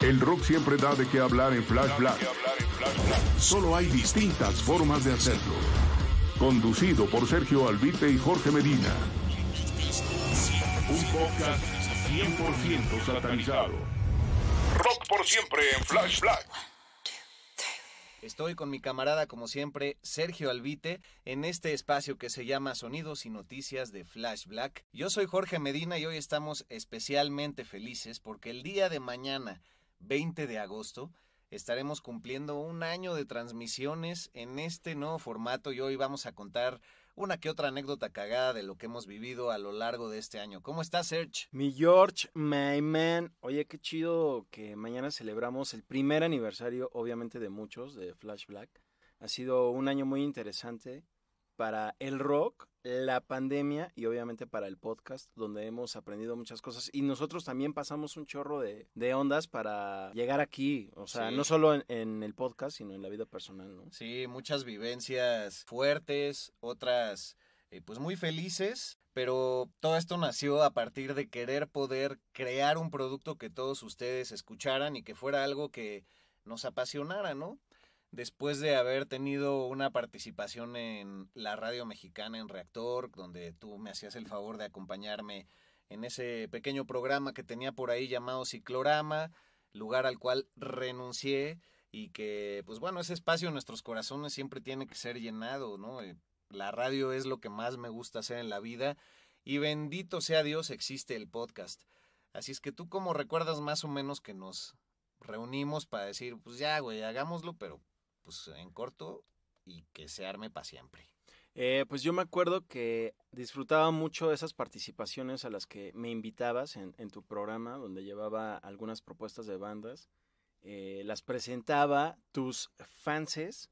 El rock siempre da de qué hablar en Flash Black. Solo hay distintas formas de hacerlo. Conducido por Sergio Albite y Jorge Medina. Un podcast 100% satanizado. Rock por siempre en Flash Black. Estoy con mi camarada, como siempre, Sergio Albite, en este espacio que se llama Sonidos y Noticias de Flash Black. Yo soy Jorge Medina y hoy estamos especialmente felices porque el día de mañana, 20 de agosto, estaremos cumpliendo un año de transmisiones en este nuevo formato y hoy vamos a contar una que otra anécdota cagada de lo que hemos vivido a lo largo de este año. ¿Cómo estás, Serge? Mi George, my man. Oye, qué chido que mañana celebramos el primer aniversario, obviamente de muchos, de Flash Black. Ha sido un año muy interesante para el rock, la pandemia y obviamente para el podcast, donde hemos aprendido muchas cosas. Y nosotros también pasamos un chorro de, ondas para llegar aquí. O sea, no solo en, el podcast, sino en la vida personal, ¿no? Sí, muchas vivencias fuertes, otras eh, pues muy felices. Pero todo esto nació a partir de querer poder crear un producto que todos ustedes escucharan y que fuera algo que nos apasionara, ¿no? después de haber tenido una participación en la radio mexicana en Reactor, donde tú me hacías el favor de acompañarme en ese pequeño programa que tenía por ahí llamado Ciclorama, lugar al cual renuncié y que, pues bueno, ese espacio en nuestros corazones siempre tiene que ser llenado, ¿no? Eh, la radio es lo que más me gusta hacer en la vida y bendito sea Dios existe el podcast. Así es que tú como recuerdas más o menos que nos reunimos para decir, pues ya, güey, hagámoslo, pero pues en corto y que se arme para siempre. Eh, pues yo me acuerdo que disfrutaba mucho esas participaciones a las que me invitabas en, tu programa, donde llevaba algunas propuestas de bandas. Eh, las presentaba tus fans,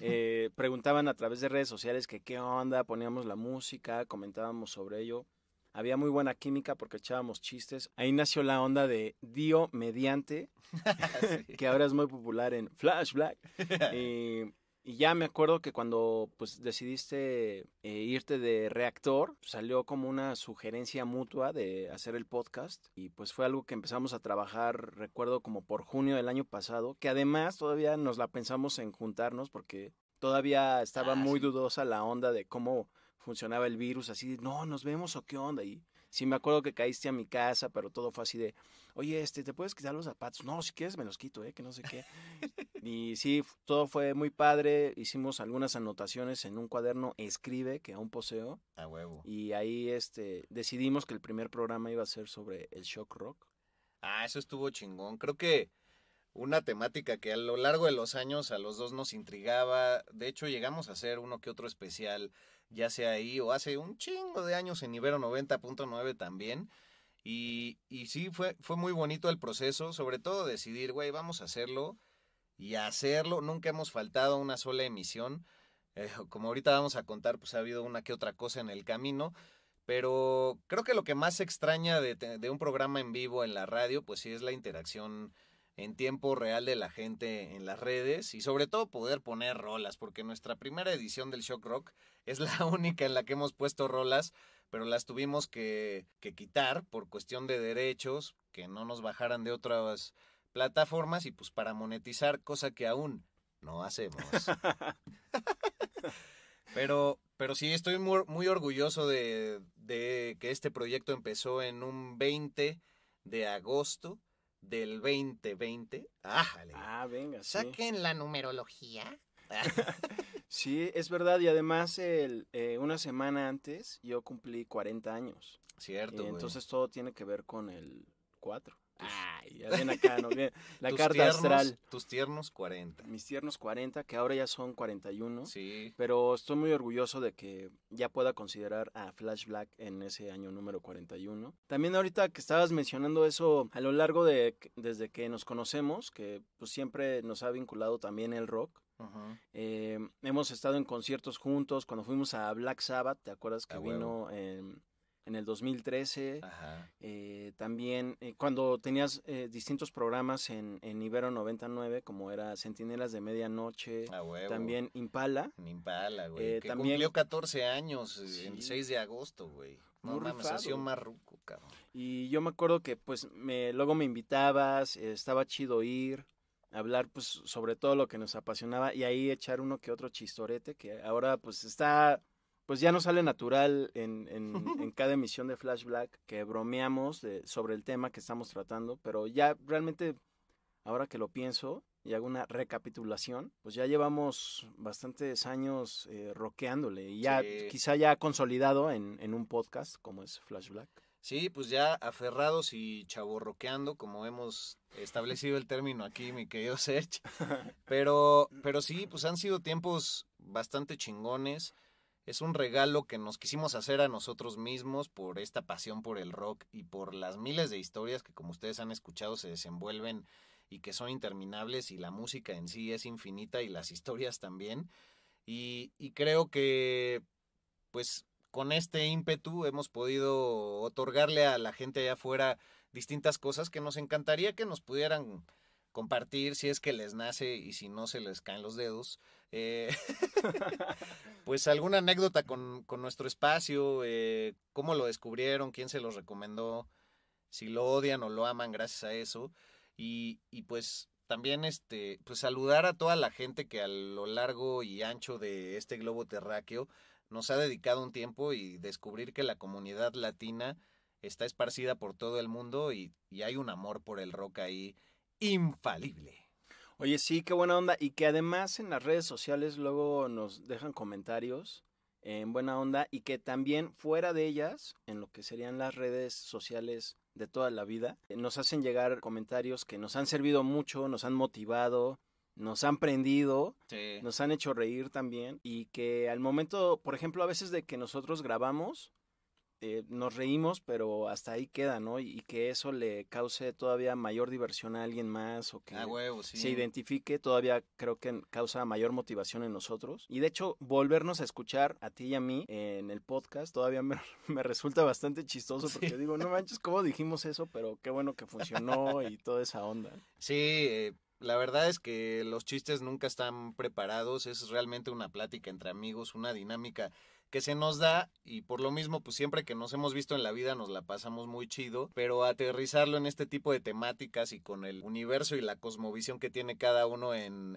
eh, preguntaban a través de redes sociales que qué onda, poníamos la música, comentábamos sobre ello. Había muy buena química porque echábamos chistes. Ahí nació la onda de Dio mediante, que ahora es muy popular en Flash Black. y, ya me acuerdo que cuando pues, decidiste eh, irte de reactor, salió como una sugerencia mutua de hacer el podcast. Y pues fue algo que empezamos a trabajar, recuerdo, como por junio del año pasado, que además todavía nos la pensamos en juntarnos porque todavía estaba ah, muy dudosa la onda de cómo funcionaba el virus, así no, nos vemos o qué onda. ahí. sí me acuerdo que caíste a mi casa, pero todo fue así de, oye, este, ¿te puedes quitar los zapatos? No, si quieres me los quito, ¿eh? Que no sé qué. y sí, todo fue muy padre. Hicimos algunas anotaciones en un cuaderno, escribe, que un poseo. A huevo. Y ahí, este, decidimos que el primer programa iba a ser sobre el shock rock. Ah, eso estuvo chingón. Creo que una temática que a lo largo de los años a los dos nos intrigaba. De hecho, llegamos a hacer uno que otro especial ya sea ahí o hace un chingo de años en Ibero 90.9 también. Y, y sí, fue, fue muy bonito el proceso, sobre todo decidir, güey, vamos a hacerlo y hacerlo. Nunca hemos faltado a una sola emisión. Eh, como ahorita vamos a contar, pues ha habido una que otra cosa en el camino. Pero creo que lo que más extraña de, de un programa en vivo en la radio, pues sí es la interacción en tiempo real de la gente en las redes y sobre todo poder poner rolas, porque nuestra primera edición del Shock Rock es la única en la que hemos puesto rolas, pero las tuvimos que, quitar por cuestión de derechos, que no nos bajaran de otras plataformas y pues para monetizar, cosa que aún no hacemos. pero, pero sí, estoy muy, muy orgulloso de, de que este proyecto empezó en un 20 de agosto del 2020. ¡Ájale! Ah, venga. Saquen la numerología. sí, es verdad. Y además, el, eh, una semana antes yo cumplí 40 años. Cierto. entonces todo tiene que ver con el 4. Ay, ah, ya ven acá, ¿no? La carta astral. Tus tiernos 40. Mis tiernos 40, que ahora ya son 41. Sí. Pero estoy muy orgulloso de que ya pueda considerar a Flash Black en ese año número 41. También ahorita que estabas mencionando eso, a lo largo de, desde que nos conocemos, que pues siempre nos ha vinculado también el rock. Ajá. Eh, hemos estado en conciertos juntos. Cuando fuimos a Black Sabbath, ¿te acuerdas que vino en...? en el 2013. Eh, también eh, cuando tenías eh, distintos programas en, en, Ibero 99, como era Centinelas de Medianoche, también Impala. Impala, güey. que también... cumplió 14 años el 6 de agosto, güey. No Muy cabrón. Y yo me acuerdo que pues me, luego me invitabas, estaba chido ir hablar pues sobre todo lo que nos apasionaba y ahí echar uno que otro chistorete que ahora pues está pues ya no sale natural en, cada emisión de Flash Black que bromeamos sobre el tema que estamos tratando, pero ya realmente, ahora que lo pienso y hago una recapitulación, pues ya llevamos bastantes años eh, roqueándole y ya quizá ya consolidado en, un podcast como es Flash Black. Sí, pues ya aferrados y chaborroqueando, como hemos establecido el término aquí, mi querido Serge. Pero, pero sí, pues han sido tiempos bastante chingones es un regalo que nos quisimos hacer a nosotros mismos por esta pasión por el rock y por las miles de historias que como ustedes han escuchado se desenvuelven y que son interminables y la música en sí es infinita y las historias también. Y, creo que pues con este ímpetu hemos podido otorgarle a la gente allá afuera distintas cosas que nos encantaría que nos pudieran compartir si es que les nace y si no se les caen los dedos. Eh, pues alguna anécdota con, nuestro espacio, eh, cómo lo descubrieron, quién se los recomendó, si lo odian o lo aman gracias a eso. Y, y pues también este, pues saludar a toda la gente que a lo largo y ancho de este globo terráqueo nos ha dedicado un tiempo y descubrir que la comunidad latina está esparcida por todo el mundo y, y hay un amor por el rock ahí infalible. Oye, sí, qué buena onda. Y que además en las redes sociales luego nos dejan comentarios en buena onda y que también fuera de ellas, en lo que serían las redes sociales de toda la vida, eh, nos hacen llegar comentarios que nos han servido mucho, nos han motivado, nos han prendido, nos han hecho reír también y que al momento, por ejemplo, a veces de que nosotros grabamos, eh, nos reímos, pero hasta ahí queda, ¿no? Y, que eso le cause todavía mayor diversión a alguien más o que se identifique, todavía creo que causa mayor motivación en nosotros. Y de hecho, volvernos a escuchar a ti y a mí en el podcast todavía me, resulta bastante chistoso porque digo, no manches, ¿cómo dijimos eso? Pero qué bueno que funcionó y toda esa onda. Sí, eh, la verdad es que los chistes nunca están preparados, es realmente una plática entre amigos, una dinámica que se nos da y por lo mismo, pues siempre que nos hemos visto en la vida nos la pasamos muy chido, pero aterrizarlo en este tipo de temáticas y con el universo y la cosmovisión que tiene cada uno en,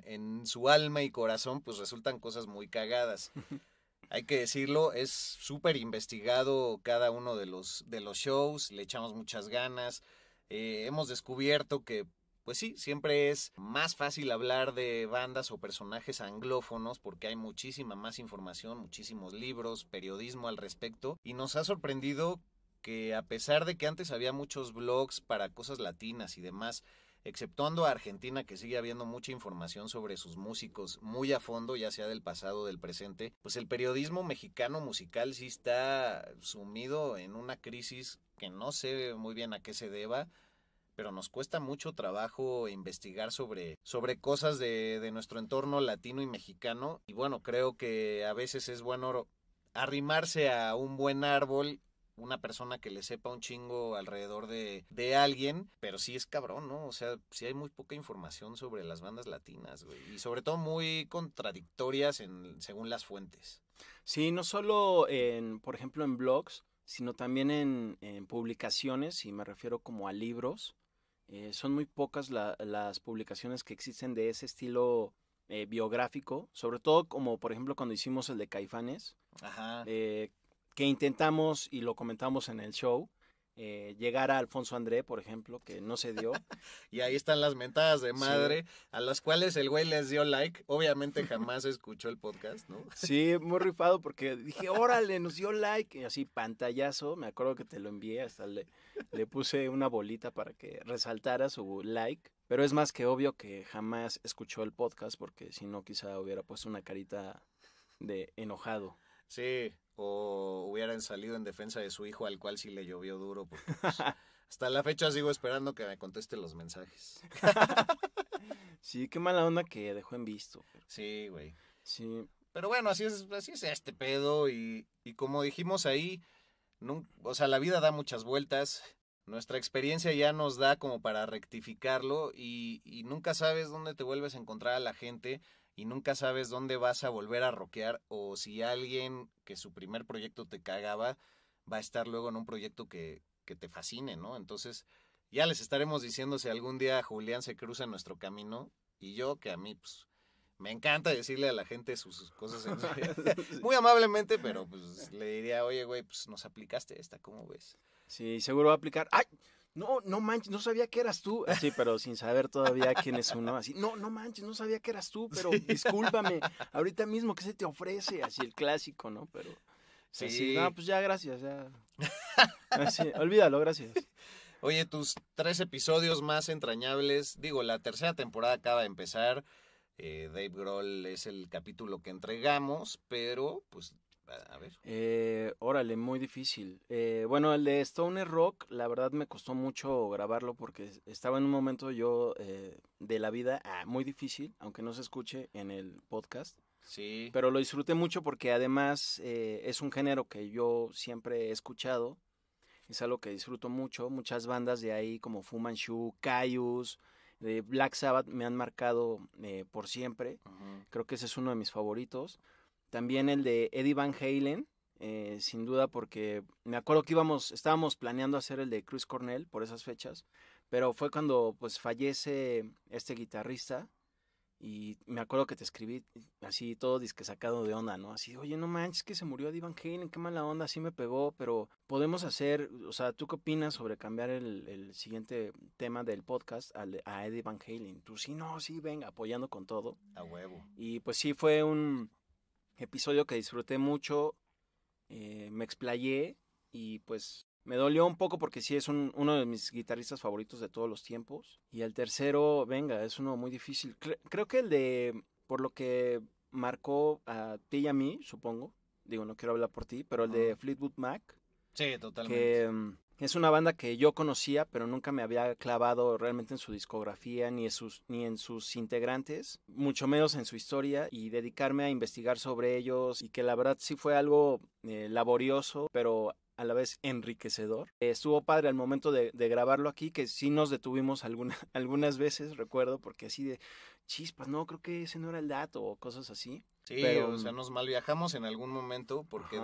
su alma y corazón, pues resultan cosas muy cagadas. hay que decirlo, es súper investigado cada uno de los, de los shows, le echamos muchas ganas. Eh, hemos descubierto que pues sí, siempre es más fácil hablar de bandas o personajes anglófonos porque hay muchísima más información, muchísimos libros, periodismo al respecto y nos ha sorprendido que a pesar de que antes había muchos blogs para cosas latinas y demás, exceptuando a Argentina que sigue habiendo mucha información sobre sus músicos muy a fondo, ya sea del pasado o del presente, pues el periodismo mexicano musical sí está sumido en una crisis que no sé muy bien a qué se deba, pero nos cuesta mucho trabajo investigar sobre, sobre cosas de, nuestro entorno latino y mexicano. Y bueno, creo que a veces es bueno arrimarse a un buen árbol una persona que le sepa un chingo alrededor de, de, alguien, pero sí es cabrón, ¿no? O sea, sí hay muy poca información sobre las bandas latinas, güey, y sobre todo muy contradictorias en, según las fuentes. Sí, no solo en, por ejemplo, en blogs, sino también en publicaciones, y me refiero como a libros, eh, son muy pocas las publicaciones que existen de ese estilo eh, biográfico, sobre todo como por ejemplo cuando hicimos el de Caifanes, eh, que intentamos y lo comentamos en el show, eh, llegar a Alfonso André, por ejemplo, que no se dio. y ahí están las mentadas de madre, a las cuales el güey les dio like. Obviamente jamás escuchó el podcast, ¿no? sí, muy rifado porque dije, órale, nos dio like. Y así, pantallazo, me acuerdo que te lo envié, hasta le, le puse una bolita para que resaltara su like. Pero es más que obvio que jamás escuchó el podcast porque si no quizá hubiera puesto una carita de enojado. Sí, o hubieran salido en defensa de su hijo al cual sí le llovió duro. Pues, hasta la fecha sigo esperando que me conteste los mensajes. sí, qué mala onda que dejó en visto. Sí, güey. Sí. Pero bueno, así es, así es este pedo y, y como dijimos ahí, o sea, la vida da muchas vueltas. Nuestra experiencia ya nos da como para rectificarlo y, y nunca sabes dónde te vuelves a encontrar a la gente y nunca sabes dónde vas a volver a rockear o si alguien que su primer proyecto te cagaba va a estar luego en un proyecto que, que te fascine, ¿no? Entonces, ya les estaremos diciendo si algún día Julián se cruza en nuestro camino y yo que a mí, pues, me encanta decirle a la gente sus cosas en... muy amablemente, pero pues le diría, oye, güey, pues nos aplicaste esta, ¿cómo ves? Sí, seguro va a aplicar. ¡Ay! No, no manches, no sabía que eras tú. Ah, sí, pero sin saber todavía quién es uno. Así, no, no manches, no sabía que eras tú, pero discúlpame. Ahorita mismo, ¿qué se te ofrece? Así el clásico, ¿no? Pero. Sí. no, pues ya, gracias, ya. Así, ah, olvídalo, gracias. Oye, tus tres episodios más entrañables. Digo, la tercera temporada acaba de empezar. Eh, Dave Grohl es el capítulo que entregamos, pero pues eh, órale, muy difícil. Eh, bueno, el de Stoner Rock, la verdad me costó mucho grabarlo porque estaba en un momento yo eh, de la vida ah, muy difícil, aunque no se escuche en el podcast. Sí. Pero lo disfruté mucho porque además eh, es un género que yo siempre he escuchado. Es algo que disfruto mucho. Muchas bandas de ahí como Fuman Manchu, Caius, Black Sabbath me han marcado por siempre. Creo que ese es uno de mis favoritos. También el de Eddie Van Halen, eh, sin duda, porque me acuerdo que íbamos, estábamos planeando hacer el de Chris Cornell por esas fechas, pero fue cuando pues fallece este guitarrista y me acuerdo que te escribí así todo disque sacado de onda, ¿no? Así, oye, no manches que se murió Eddie Van Halen, qué mala onda, así me pegó, pero podemos hacer, o sea, ¿tú qué opinas sobre cambiar el, siguiente tema del podcast a Eddie Van Halen? Tú sí, no, sí, venga, apoyando con todo. A huevo. Y pues sí, fue un episodio que disfruté mucho, eh, me explayé y pues me dolió un poco porque sí es uno de mis guitarristas favoritos de todos los tiempos. Y el tercero, venga, es uno muy difícil. creo que el de, por lo que marcó a ti y a mí, supongo. Digo, no quiero hablar por ti, pero el de Fleetwood Mac. Sí, totalmente. Mm, es una banda que yo conocía, pero nunca me había clavado realmente en su discografía, ni en sus, ni en sus integrantes, mucho menos en su historia, y dedicarme a investigar sobre ellos, y que la verdad sí fue algo eh, laborioso, pero a la vez enriquecedor. Estuvo padre al momento de, de grabarlo aquí, que sí nos detuvimos alguna, algunas veces, recuerdo, porque así de chispas, no, creo que ese no era el dato o cosas así. Sí, o sea, mm. nos mal viajamos en algún momento porque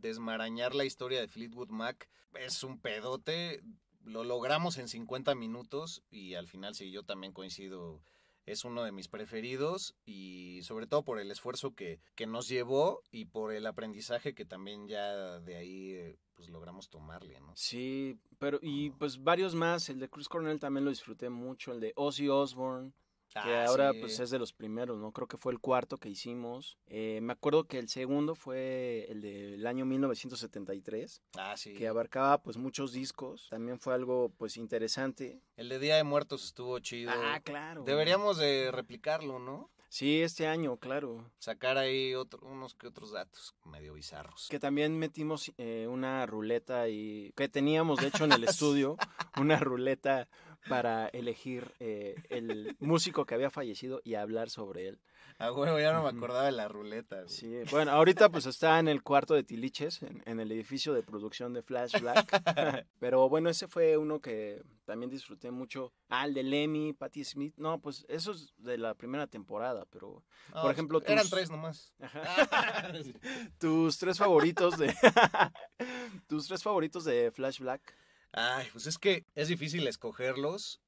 desmarañar la historia de Fleetwood Mac es un pedote. Lo logramos en 50 minutos y al final sí, yo también coincido. Es uno de mis preferidos y sobre todo por el esfuerzo que, que nos llevó y por el aprendizaje que también ya de ahí eh, pues logramos tomarle, ¿no? Sí, pero y pues varios más, el de Cruz Cornell también lo disfruté mucho, el de Ozzy Osbourne, que ah, ahora pues es de los primeros, ¿no? Creo que fue el cuarto que hicimos. Eh, me acuerdo que el segundo fue el del año 1973. Ah, sí. Que abarcaba pues muchos discos. También fue algo pues interesante. El de Día de Muertos estuvo chido. Ah, claro. Deberíamos de replicarlo, ¿no? Sí, este año, claro. Sacar ahí otro, unos que otros datos medio bizarros. Que también metimos eh, una ruleta y que teníamos de hecho en el estudio una ruleta para elegir eh, el músico que había fallecido y hablar sobre él. Ah, huevo, ya no me acordaba de la ruleta. Sí, bueno, ahorita pues está en el cuarto de Tiliches, en, el edificio de producción de Flash Black. Pero bueno, ese fue uno que también disfruté mucho. Ah, el de Lemmy, Patti Smith. No, pues eso es de la primera temporada, pero por ejemplo. Eran tres nomás. tus tres favoritos de. tus tres favoritos de Flash Black. Ay, pues es que es difícil escogerlos.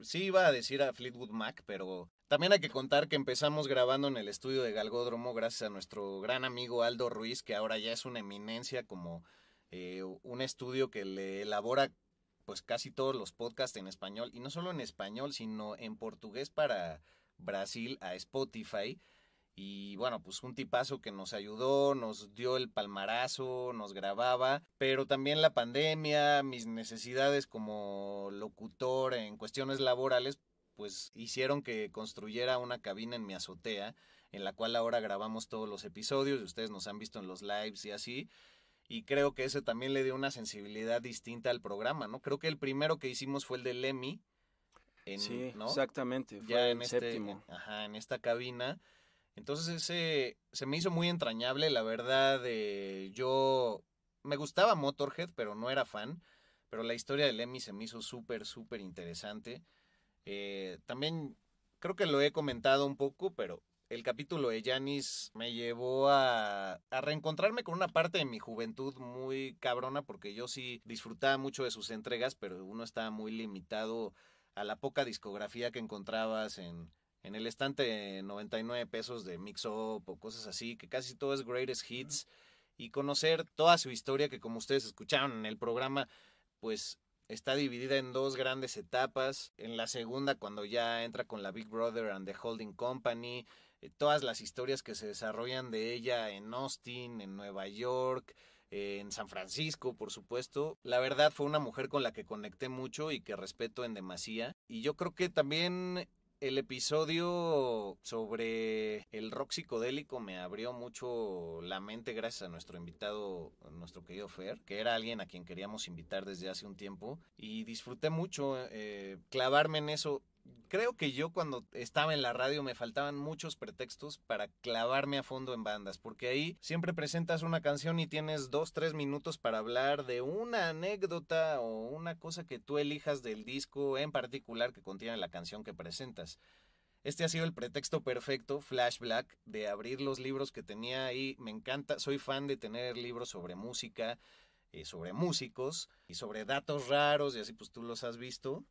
Sí iba a decir a Fleetwood Mac, pero también hay que contar que empezamos grabando en el estudio de Galgódromo gracias a nuestro gran amigo Aldo Ruiz, que ahora ya es una eminencia como eh, un estudio que le elabora pues casi todos los podcasts en español, y no solo en español, sino en portugués para Brasil a Spotify. Y bueno, pues un tipazo que nos ayudó, nos dio el palmarazo, nos grababa, pero también la pandemia, mis necesidades como locutor en cuestiones laborales, pues hicieron que construyera una cabina en mi azotea, en la cual ahora grabamos todos los episodios y ustedes nos han visto en los lives y así. Y creo que ese también le dio una sensibilidad distinta al programa, ¿no? Creo que el primero que hicimos fue el de Lemmy. sí, exactamente. Fue en este, séptimo. ajá, en esta cabina. Entonces ese se me hizo muy entrañable, la verdad, eh, yo me gustaba Motorhead, pero no era fan, pero la historia de Lemmy se me hizo súper, súper interesante. Eh, también creo que lo he comentado un poco, pero el capítulo de Janis me llevó a, a, reencontrarme con una parte de mi juventud muy cabrona, porque yo sí disfrutaba mucho de sus entregas, pero uno estaba muy limitado a la poca discografía que encontrabas en, en el estante 99 pesos de Mix Up o cosas así, que casi todo es greatest hits, y conocer toda su historia que como ustedes escucharon en el programa, pues está dividida en dos grandes etapas. En la segunda, cuando ya entra con la Big Brother and the Holding Company, eh, todas las historias que se desarrollan de ella en Austin, en Nueva York, eh, en San Francisco, por supuesto. La verdad fue una mujer con la que conecté mucho y que respeto en demasía. Y yo creo que también el episodio sobre el rock psicodélico me abrió mucho la mente gracias a nuestro invitado, nuestro querido Fer, que era alguien a quien queríamos invitar desde hace un tiempo y disfruté mucho eh, clavarme en eso creo que yo cuando estaba en la radio me faltaban muchos pretextos para clavarme a fondo en bandas, porque ahí siempre presentas una canción y tienes dos, tres minutos para hablar de una anécdota o una cosa que tú elijas del disco en particular que contiene la canción que presentas. Este ha sido el pretexto perfecto, flashback de abrir los libros que tenía ahí. Me encanta, soy fan de tener libros sobre música, eh, sobre músicos y sobre datos raros, y así pues tú los has visto.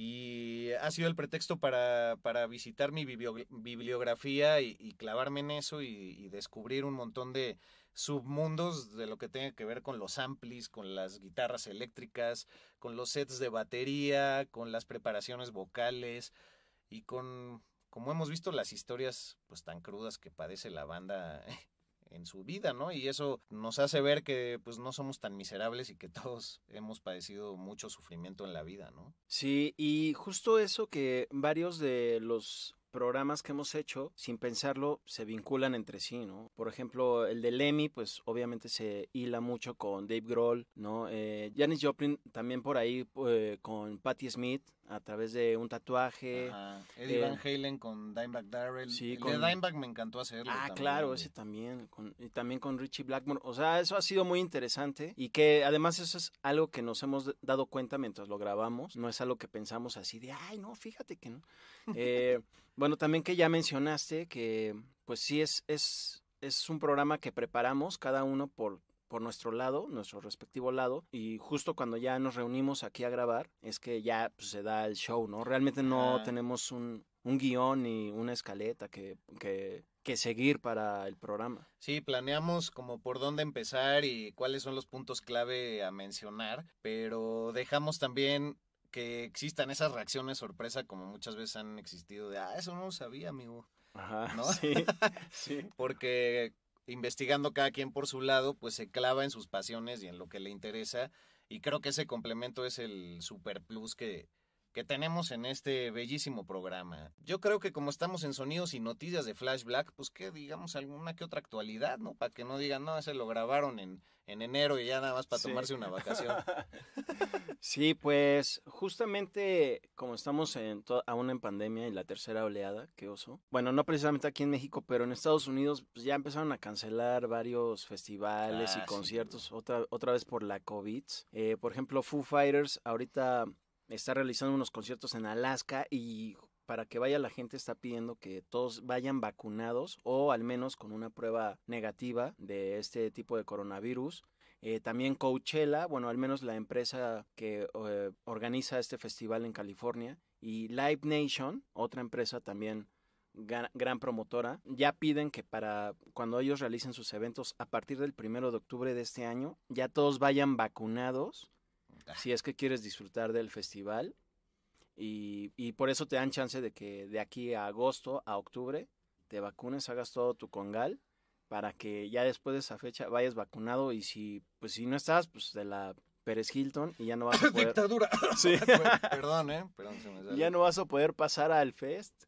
Y ha sido el pretexto para, visitar mi bibliografía y, clavarme en eso y, descubrir un montón de submundos de lo que tenga que ver con los amplis, con las guitarras eléctricas, con los sets de batería, con las preparaciones vocales y con, como hemos visto, las historias pues tan crudas que padece la banda en su vida, ¿no? Y eso nos hace ver que pues no somos tan miserables y que todos hemos padecido mucho sufrimiento en la vida, ¿no? Sí, y justo eso que varios de los programas que hemos hecho, sin pensarlo, se vinculan entre sí, ¿no? Por ejemplo, el de Lemmy, pues obviamente se hila mucho con Dave Grohl, ¿no? Eh, Janis Joplin también por ahí eh, con Patti Smith, a través de un tatuaje. Eddie eh, Van Halen con Dimebag Darrell. Sí, de Dimebag me encantó hacerlo. Ah, claro, ese también. y también con Richie Blackmore. O sea, eso ha sido muy interesante y que además eso es algo que nos hemos dado cuenta mientras lo grabamos. No es algo que pensamos así de, ay, no, fíjate que no. Eh, bueno, también que ya mencionaste que, pues sí, es, es, es un programa que preparamos cada uno por por nuestro lado, nuestro respectivo lado, y justo cuando ya nos reunimos aquí a grabar, es que ya pues, se da el show, ¿no? Realmente no tenemos un, guión ni una escaleta que, que, que seguir para el programa. Sí, planeamos como por dónde empezar y cuáles son los puntos clave a mencionar, pero dejamos también que existan esas reacciones sorpresa como muchas veces han existido de, ah, eso no lo sabía, amigo. Ajá, ¿no? sí, sí. Porque investigando cada quien por su lado, pues se clava en sus pasiones y en lo que le interesa. Y creo que ese complemento es el super plus que, que tenemos en este bellísimo programa. Yo creo que como estamos en sonidos y noticias de Flash Black, pues que digamos alguna que otra actualidad, ¿no? Para que no digan, no, se lo grabaron en, enero y ya nada más para tomarse una vacación. sí, pues justamente como estamos en aún en pandemia y la tercera oleada, qué oso. Bueno, no precisamente aquí en México, pero en Estados Unidos pues, ya empezaron a cancelar varios festivales y ah, conciertos otra, otra vez por la COVID. Eh, por ejemplo, Foo Fighters ahorita está realizando unos conciertos en Alaska y para que vaya la gente está pidiendo que todos vayan vacunados o al menos con una prueba negativa de este tipo de coronavirus. Eh, también Coachella, bueno, al menos la empresa que eh, organiza este festival en California. Y Live Nation, otra empresa también gran, promotora, ya piden que para cuando ellos realicen sus eventos a partir del primero de octubre de este año, ya todos vayan vacunados si es que quieres disfrutar del festival. Y, y, por eso te dan chance de que de aquí a agosto, a octubre, te vacunes, hagas todo tu congal, para que ya después de esa fecha vayas vacunado y si, pues si no estás, pues de la Pérez Hilton y ya no vas a poder... Ya no vas a poder pasar al fest.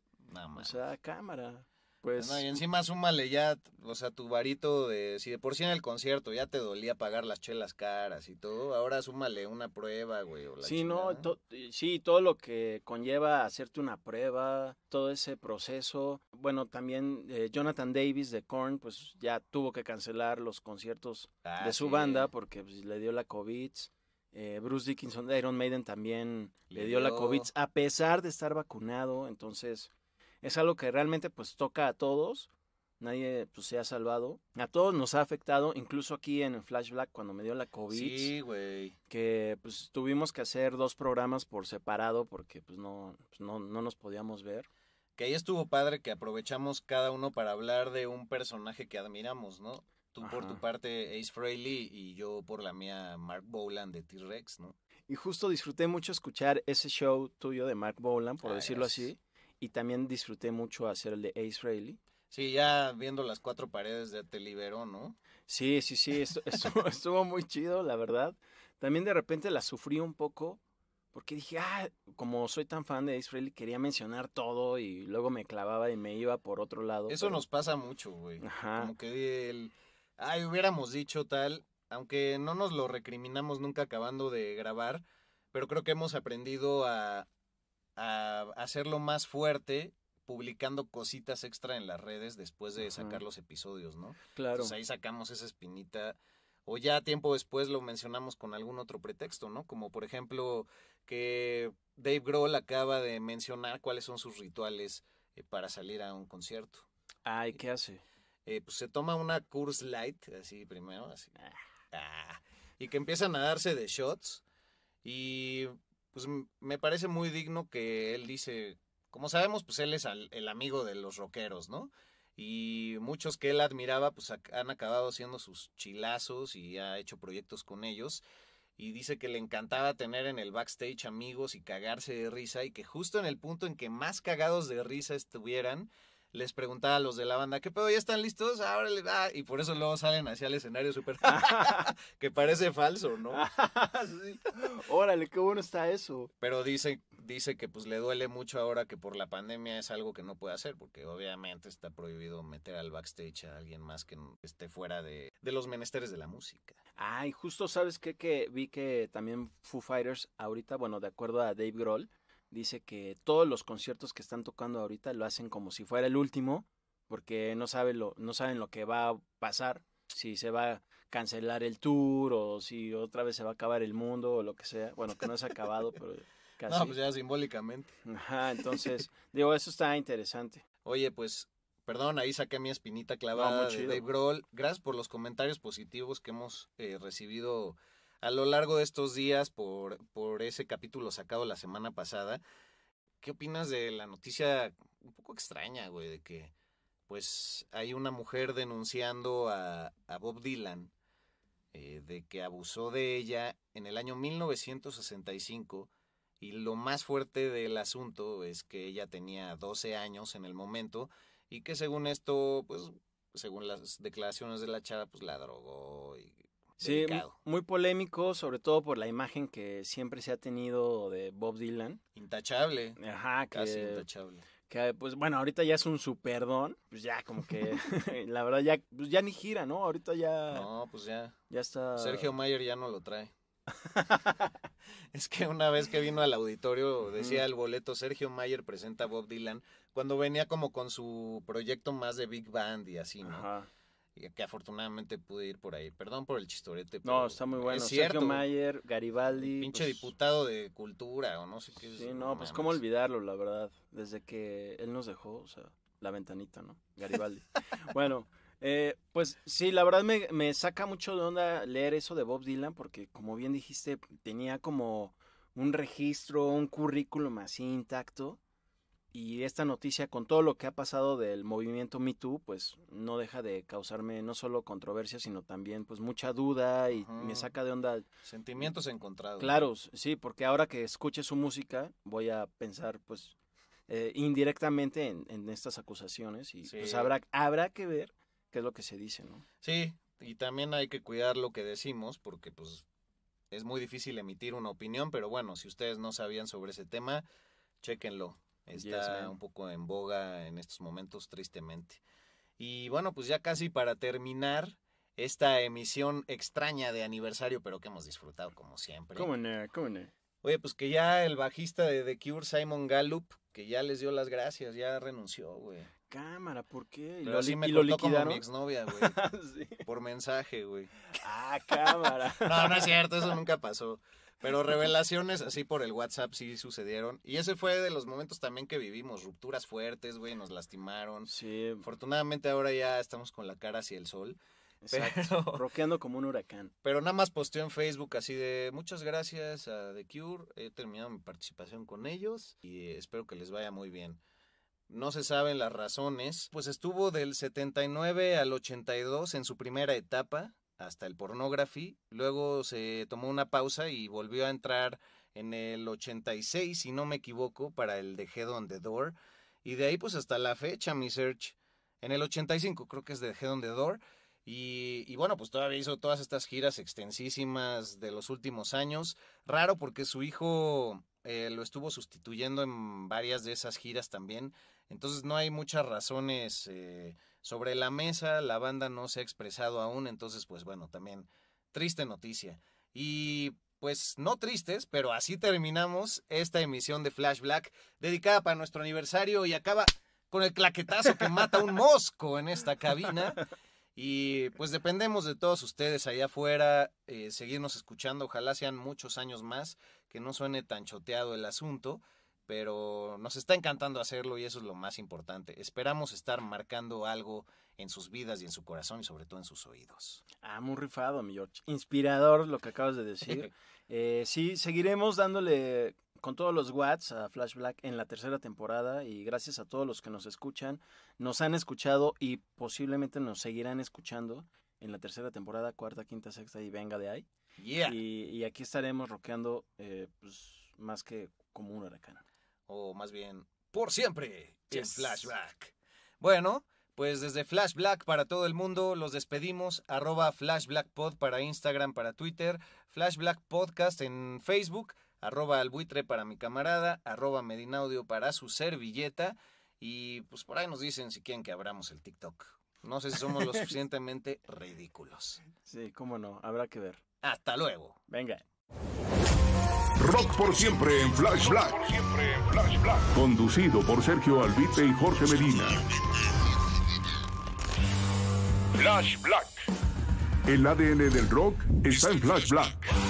cámara. Pues, y encima súmale ya, o sea, tu varito de, si de por sí en el concierto ya te dolía pagar las chelas caras y todo, ahora súmale una prueba, güey. O la sí, no, sí, todo lo que conlleva hacerte una prueba, todo ese proceso. Bueno, también eh, Jonathan Davis de Korn, pues ya tuvo que cancelar los conciertos ah, de su banda porque pues, le dio la COVID. Eh, Bruce Dickinson de Iron Maiden también le, dio la COVID a pesar de estar vacunado, entonces es algo que realmente pues toca a todos. Nadie pues, se ha salvado. A todos nos ha afectado, incluso aquí en el Flashback cuando me dio la COVID. Sí, güey. Que pues tuvimos que hacer dos programas por separado porque pues no, pues, no, no nos podíamos ver. Que ahí estuvo padre que aprovechamos cada uno para hablar de un personaje que admiramos, ¿no? Tú por tu parte Ace Frehley y yo por la mía Mark Bowland de T-Rex, ¿no? Y justo disfruté mucho escuchar ese show tuyo de Mark Bowland, por ah, decirlo así y también disfruté mucho hacer el de Ace Frehley. Sí, ya viendo las cuatro paredes de te liberó, ¿no? Sí, sí, sí, estuvo, muy chido, la verdad. También de repente la sufrí un poco porque dije, ah, como soy tan fan de Ace Frehley, quería mencionar todo y luego me clavaba y me iba por otro lado. Eso nos pasa mucho, güey. Ajá. Como que el, ay, hubiéramos dicho tal, aunque no nos lo recriminamos nunca acabando de grabar, pero creo que hemos aprendido a, a hacerlo más fuerte publicando cositas extra en las redes después de sacar los episodios, ¿no? Claro. Entonces ahí sacamos esa espinita o ya tiempo después lo mencionamos con algún otro pretexto, ¿no? Como por ejemplo que Dave Grohl acaba de mencionar cuáles son sus rituales eh, para salir a un concierto. Ay, eh, ¿qué hace? Eh, pues se toma una Curse Light, así primero, así. Ah. Ah, y que empiezan a darse de shots. Y pues, me parece muy digno que él dice, como sabemos, pues él es el amigo de los rockeros, ¿no? Y muchos que él admiraba, pues han acabado haciendo sus chilazos y ha hecho proyectos con ellos. Y dice que le encantaba tener en el backstage amigos y cagarse de risa y que justo en el punto en que más cagados de risa estuvieran, les preguntaba a los de la banda, ¿qué pedo? ¿Ya están listos? Ahora les y por eso luego salen hacia el escenario súper. que parece falso, ¿no? Órale, qué bueno está eso. Pero dice, dice que pues le duele mucho ahora que por la pandemia es algo que no puede hacer, porque obviamente está prohibido meter al backstage a alguien más que esté fuera de, los menesteres de la música. Ay, ah, justo sabes qué? que vi que también Foo Fighters ahorita, bueno, de acuerdo a Dave Grohl, dice que todos los conciertos que están tocando ahorita lo hacen como si fuera el último, porque no, sabe lo, no saben lo que va a pasar, si se va a cancelar el tour o si otra vez se va a acabar el mundo o lo que sea. Bueno, que no es acabado, pero casi. No, pues ya simbólicamente. Ajá, entonces, digo, eso está interesante. Oye, pues Perdón, ahí saqué mi espinita clavada de Gracias por los comentarios positivos que hemos eh, recibido a lo largo de estos días por, por ese capítulo sacado la semana pasada. ¿Qué opinas de la noticia un poco extraña, güey? De que pues hay una mujer denunciando a, Bob Dylan eh, de que abusó de ella en el año 1965 y lo más fuerte del asunto es que ella tenía 12 años en el momento y que según esto, pues según las declaraciones de la chava, pues la drogó y Sí, muy polémico, sobre todo por la imagen que siempre se ha tenido de Bob Dylan. Intachable. Ajá, casi intachable. Que, pues bueno, ahorita ya es un superdón, pues ya como que, la verdad ya, pues ya ni gira, ¿no? Ahorita ya... No, pues ya. Ya está... Sergio Mayer ya no lo trae. es que una vez que vino al auditorio decía el boleto Sergio Mayer presenta a Bob Dylan cuando venía como con su proyecto más de big band y así, ¿no? Ajá que afortunadamente pude ir por ahí. Perdón por el chistorete. no, está muy bueno. Sergio Mayer, Garibaldi. pinche pues, diputado de cultura o no sé qué. sí, no, pues cómo olvidarlo, la verdad. Desde que él nos dejó, o sea, la ventanita, ¿no? Garibaldi. bueno, eh, pues sí, la verdad me, me saca mucho de onda leer eso de Bob Dylan porque, como bien dijiste, tenía como un registro, un currículum así intacto y esta noticia con todo lo que ha pasado del movimiento Me Too, pues no deja de causarme no solo controversia, sino también pues mucha duda y me saca de onda. Sentimientos encontrados. Claro, sí, porque ahora que escuche su música voy a pensar pues eh, indirectamente en, estas acusaciones y pues habrá, habrá que ver qué es lo que se dice, ¿no? Sí, y también hay que cuidar lo que decimos porque pues es muy difícil emitir una opinión, pero bueno, si ustedes no sabían sobre ese tema, chéquenlo Está un poco en boga en estos momentos, tristemente. Y bueno, pues ya casi para terminar esta emisión extraña de aniversario, pero que hemos disfrutado como siempre. ¿Cómo no? ¿Cómo Oye, pues que ya el bajista de The Cure, Simon Gallup, que ya les dio las gracias, ya renunció, güey. Cámara, ¿por qué? lo, me contó como mi exnovia, güey. Por mensaje, güey. Ah, cámara. no, no es cierto, eso nunca pasó. Pero revelaciones así por el WhatsApp sí sucedieron. Y ese fue de los momentos también que vivimos. Rupturas fuertes, güey, nos lastimaron. Sí. Afortunadamente ahora ya estamos con la cara hacia el sol. Exacto. roqueando como un huracán. Pero nada más posteó en Facebook así de muchas gracias a The Cure. He terminado mi participación con ellos y eh, espero que les vaya muy bien. No se saben las razones. Pues estuvo del 79 al 82 en su primera etapa hasta el pornography. Luego se tomó una pausa y volvió a entrar en el 86, si no me equivoco, para el The Head on the Door. Y de ahí pues hasta la fecha, mi search. En el 85 creo que es The Head on the Door. Y, bueno, pues todavía hizo todas estas giras extensísimas de los últimos años. Raro porque su hijo eh, lo estuvo sustituyendo en varias de esas giras también. Entonces no hay muchas razones eh, sobre la mesa, la banda no se ha expresado aún, entonces pues bueno, también triste noticia. Y pues no tristes, pero así terminamos esta emisión de Flash Black dedicada para nuestro aniversario y acaba con el claquetazo que mata un mosco en esta cabina. Y pues dependemos de todos ustedes allá afuera, eh, seguirnos escuchando, ojalá sean muchos años más, que no suene tan choteado el asunto pero nos está encantando hacerlo y eso es lo más importante. Esperamos estar marcando algo en sus vidas y en su corazón y sobre todo en sus oídos. Ah, muy rifado, mi George. Inspirador lo que acabas de decir. eh, sí, seguiremos dándole con todos los watts a Flash Black en la tercera temporada y gracias a todos los que nos escuchan, nos han escuchado y posiblemente nos seguirán escuchando en la tercera temporada, cuarta, quinta, sexta y venga de ahí. Y, aquí estaremos roqueando, eh, pues, más que como un huracán o más bien por siempre, en Flashback. Bueno, pues desde flashback para todo el mundo, los despedimos. Arroba Flash para Instagram, para Twitter, Flash Podcast en Facebook, arroba Albuitre para mi camarada, arroba Medinaudio para su servilleta. Y pues por ahí nos dicen si quieren que abramos el TikTok. No sé si somos lo suficientemente ridículos. Sí, cómo no, habrá que ver. Hasta luego. Venga. Rock por siempre en Flash Black. Conducido por Sergio Albite y Jorge Medina. Flash Black. El ADN del rock está en Flash Black.